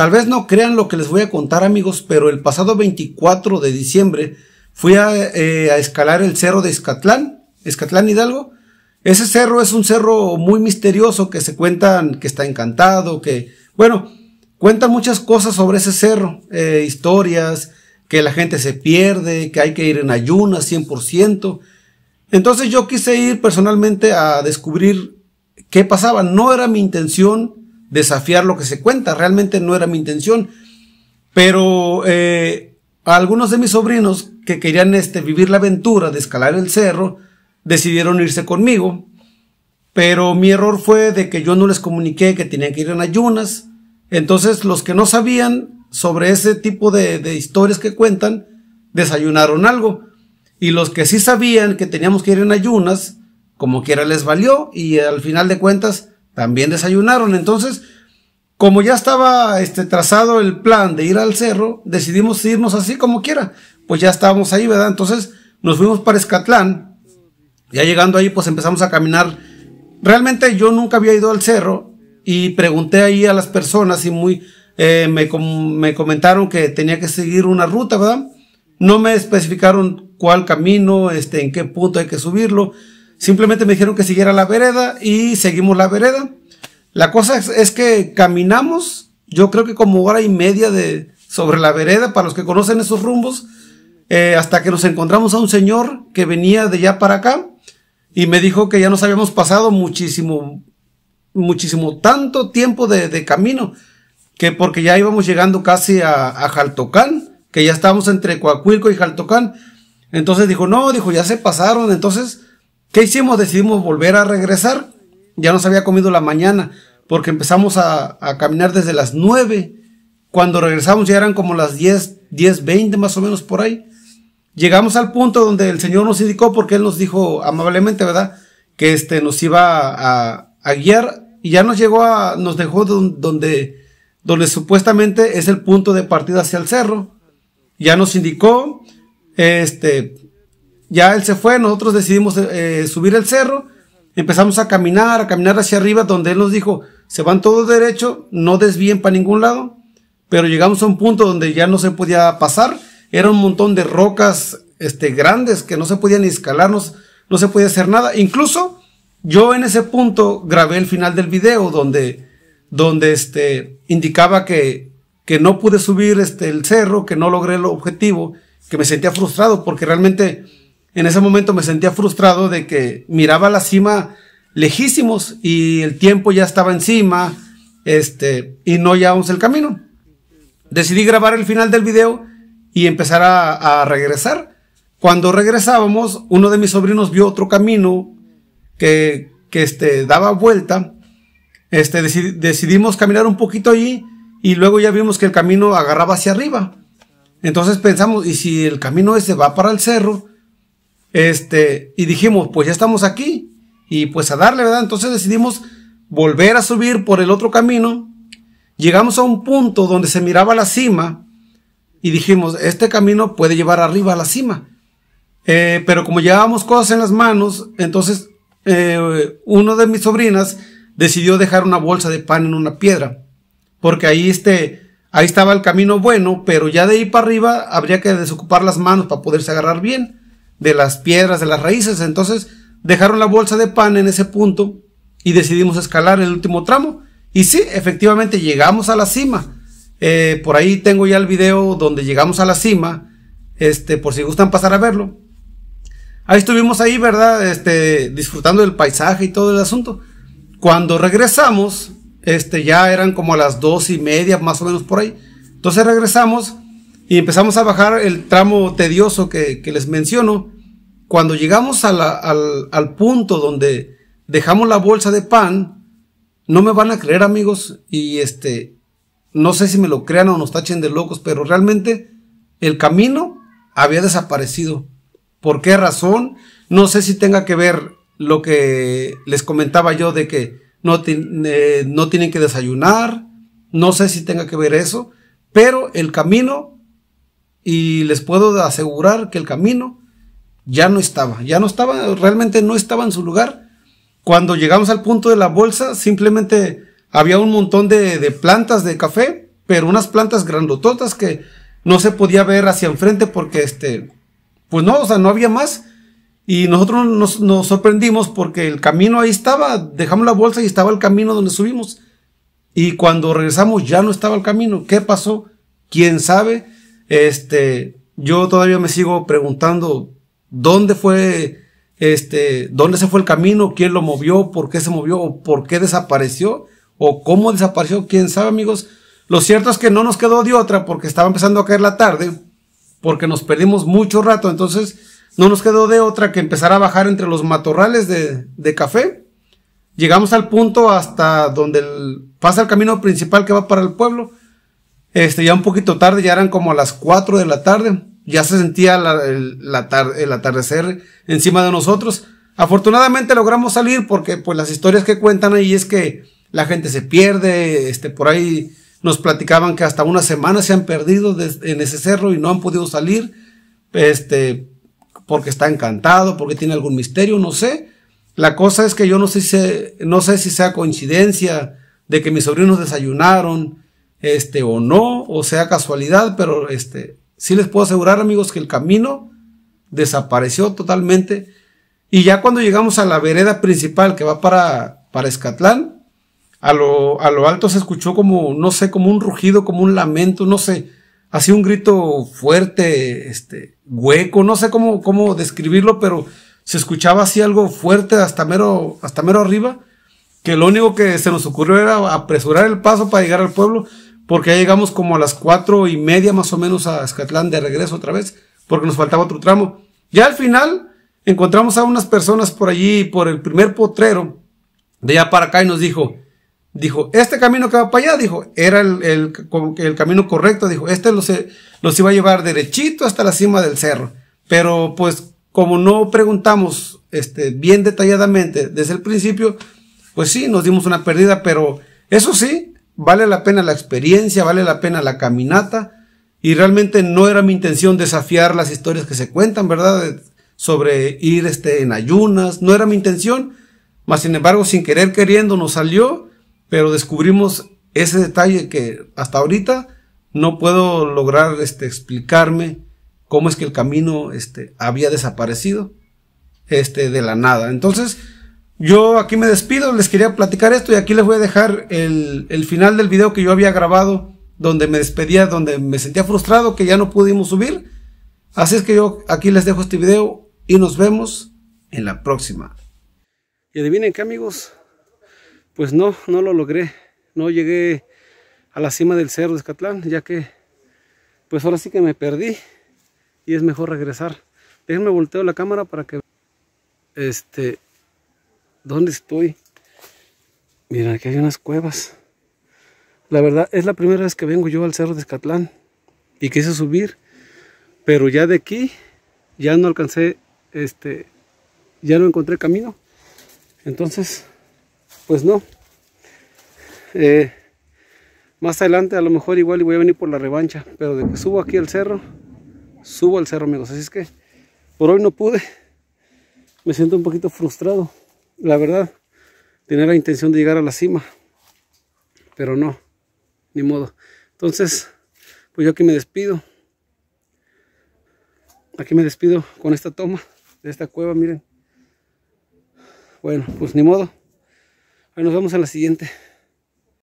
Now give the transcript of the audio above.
Tal vez no crean lo que les voy a contar amigos, pero el pasado 24 de diciembre fui eh, a, escalar el cerro de Escatlán, Escatlán Hidalgo. Ese cerro es un cerro muy misterioso que se cuentan que está encantado, que, bueno, cuenta muchas cosas sobre ese cerro, eh, historias, que la gente se pierde, que hay que ir en ayunas 100%. Entonces yo quise ir personalmente a descubrir qué pasaba. No era mi intención desafiar lo que se cuenta. Realmente no era mi intención. Pero eh, algunos de mis sobrinos que querían este, vivir la aventura de escalar el cerro, decidieron irse conmigo. Pero mi error fue de que yo no les comuniqué que tenían que ir en ayunas. Entonces los que no sabían sobre ese tipo de historias que cuentan, desayunaron algo. Y los que sí sabían que teníamos que ir en ayunas, como quiera les valió. Y al final de cuentas, también desayunaron. Entonces, como ya estaba este, trazado el plan de ir al cerro, decidimos irnos así como quiera. Pues ya estábamos ahí, ¿verdad? Entonces nos fuimos para Escatlán. Ya llegando ahí, pues empezamos a caminar. Realmente yo nunca había ido al cerro y pregunté ahí a las personas y muy eh, me, comentaron que tenía que seguir una ruta, ¿verdad? No me especificaron cuál camino, este, en qué punto hay que subirlo. Simplemente me dijeron que siguiera la vereda y seguimos la vereda. La cosa es, que caminamos, yo creo que como hora y media de, sobre la vereda, para los que conocen esos rumbos, eh, hasta que nos encontramos a un señor que venía de allá para acá y me dijo que ya nos habíamos pasado muchísimo, muchísimo tanto tiempo de, camino, que porque ya íbamos llegando casi a, a Jaltocán, que ya estábamos entre Coacuilco y Jaltocán. Entonces dijo, no, dijo, ya se pasaron, entonces ¿Qué hicimos? Decidimos volver a regresar. Ya nos había comido la mañana porque empezamos a, caminar desde las 9. Cuando regresamos ya eran como las 10, 10, 20 más o menos por ahí. Llegamos al punto donde el Señor nos indicó porque Él nos dijo amablemente, ¿verdad? Que este, nos iba a, guiar y ya nos llegó a, nos dejó donde, donde supuestamente es el punto de partida hacia el cerro. Ya nos indicó, este, ya él se fue, nosotros decidimos eh, eh, subir el cerro, empezamos a caminar, a caminar hacia arriba, donde él nos dijo, se van todo derecho, no desvíen para ningún lado, pero llegamos a un punto donde ya no se podía pasar, era un montón de rocas este, grandes que no se podían escalarnos, no se podía hacer nada, incluso yo en ese punto grabé el final del video donde, donde este, indicaba que, que no pude subir este, el cerro, que no logré el objetivo, que me sentía frustrado porque realmente en ese momento me sentía frustrado de que miraba la cima lejísimos y el tiempo ya estaba encima, este, y no llevábamos el camino. Decidí grabar el final del video y empezar a, regresar. Cuando regresábamos, uno de mis sobrinos vio otro camino que, que este, daba vuelta. Este, decidimos caminar un poquito allí y luego ya vimos que el camino agarraba hacia arriba. Entonces pensamos, ¿y si el camino ese va para el cerro? Este, y dijimos, pues ya estamos aquí. Y pues a darle, ¿verdad? Entonces decidimos volver a subir por el otro camino. Llegamos a un punto donde se miraba la cima y dijimos, este camino puede llevar arriba a la cima. Eh, pero como llevábamos cosas en las manos, entonces eh, uno de mis sobrinas decidió dejar una bolsa de pan en una piedra. Porque ahí, este, ahí estaba el camino bueno, pero ya de ahí para arriba habría que desocupar las manos para poderse agarrar bien de las piedras, de las raíces. Entonces dejaron la bolsa de pan en ese punto y decidimos escalar el último tramo. Y sí, efectivamente llegamos a la cima. Eh, por ahí tengo ya el video donde llegamos a la cima. Este, por si gustan pasar a verlo. Ahí estuvimos ahí, ¿verdad? Este, disfrutando del paisaje y todo el asunto. Cuando regresamos, este, ya eran como a las dos y media, más o menos por ahí. Entonces regresamos y empezamos a bajar el tramo tedioso que, que les menciono cuando llegamos al, punto donde dejamos la bolsa de pan, no me van a creer amigos y este, no sé si me lo crean o nos tachen de locos, pero realmente el camino había desaparecido. ¿Por qué razón? No sé si tenga que ver lo que les comentaba yo de que no, eh, no tienen que desayunar, no sé si tenga que ver eso, pero el camino, y les puedo asegurar que el camino ya no estaba, ya no estaba, realmente no estaba en su lugar. Cuando llegamos al punto de la bolsa, simplemente había un montón de, de plantas de café, pero unas plantas grandototas que no se podía ver hacia enfrente porque este, pues no, o sea, no había más. Y nosotros nos, nos sorprendimos porque el camino ahí estaba, dejamos la bolsa y estaba el camino donde subimos. Y cuando regresamos ya no estaba el camino. ¿Qué pasó? ¿Quién sabe? Este, yo todavía me sigo preguntando dónde fue, este, dónde se fue el camino, quién lo movió, por qué se movió, o por qué desapareció, o cómo desapareció, quién sabe, amigos. Lo cierto es que no nos quedó de otra porque estaba empezando a caer la tarde, porque nos perdimos mucho rato, entonces no nos quedó de otra que empezar a bajar entre los matorrales de, café. Llegamos al punto hasta donde pasa el camino principal que va para el pueblo. Este, ya un poquito tarde, ya eran como a las 4 de la tarde ya se sentía la, el, atardecer encima de nosotros. Afortunadamente logramos salir porque pues las historias que cuentan ahí es que la gente se pierde, este, por ahí nos platicaban que hasta una semana se han perdido en ese cerro y no han podido salir, este, porque está encantado, porque tiene algún misterio, no sé. La cosa es que yo no sé si, no sé si sea coincidencia de que mis sobrinos desayunaron, este, o no, o sea casualidad, pero este, Sí les puedo asegurar, amigos, que el camino desapareció totalmente. Y ya cuando llegamos a la vereda principal que va para, para Escatlán, a lo, alto se escuchó como, no sé, como un rugido, como un lamento, no sé, así un grito fuerte, este, hueco, no sé cómo, cómo describirlo, pero se escuchaba así algo fuerte hasta mero, hasta mero arriba, que lo único que se nos ocurrió era apresurar el paso para llegar al pueblo porque ya llegamos como a las cuatro y media más o menos a Escatlán de regreso otra vez, porque nos faltaba otro tramo. Ya al final encontramos a unas personas por allí, por el primer potrero, de allá para acá, y nos dijo, dijo, este camino que va para allá, dijo, era el, el, el camino correcto, dijo, este los, eh, los iba a llevar derechito hasta la cima del cerro. Pero pues como no preguntamos este, bien detalladamente desde el principio, pues sí, nos dimos una pérdida, pero eso sí, vale la pena la experiencia, vale la pena la caminata. Y realmente no era mi intención desafiar las historias que se cuentan, ¿verdad? sobre ir este, en ayunas, no era mi intención. Mas sin embargo, sin querer queriendo nos salió, pero descubrimos ese detalle que hasta ahorita no puedo lograr este, explicarme cómo es que el camino este, había desaparecido este, de la nada. Entonces, yo aquí me despido, les quería platicar esto y aquí les voy a dejar el, final del video que yo había grabado, donde me despedía, donde me sentía frustrado que ya no pudimos subir. Así es que yo aquí les dejo este video y nos vemos en la próxima. Y adivinen qué amigos, pues no, no lo logré. No llegué a la cima del cerro de Escatlán, ya que pues ahora sí que me perdí y es mejor regresar. Déjenme volteo la cámara para que este ¿Dónde estoy? Mira, aquí hay unas cuevas. La verdad, es la primera vez que vengo yo al Cerro de Escatlán. Y quise subir. Pero ya de aquí, ya no alcancé, este, ya no encontré camino. Entonces, pues no. Eh, más adelante a lo mejor igual y voy a venir por la revancha. Pero de que subo aquí al cerro, subo al cerro amigos. Así es que por hoy no pude. Me siento un poquito frustrado la verdad, tenía la intención de llegar a la cima, pero no, ni modo. Entonces, pues yo aquí me despido. Aquí me despido con esta toma de esta cueva, miren. Bueno, pues ni modo. nos vemos en la siguiente.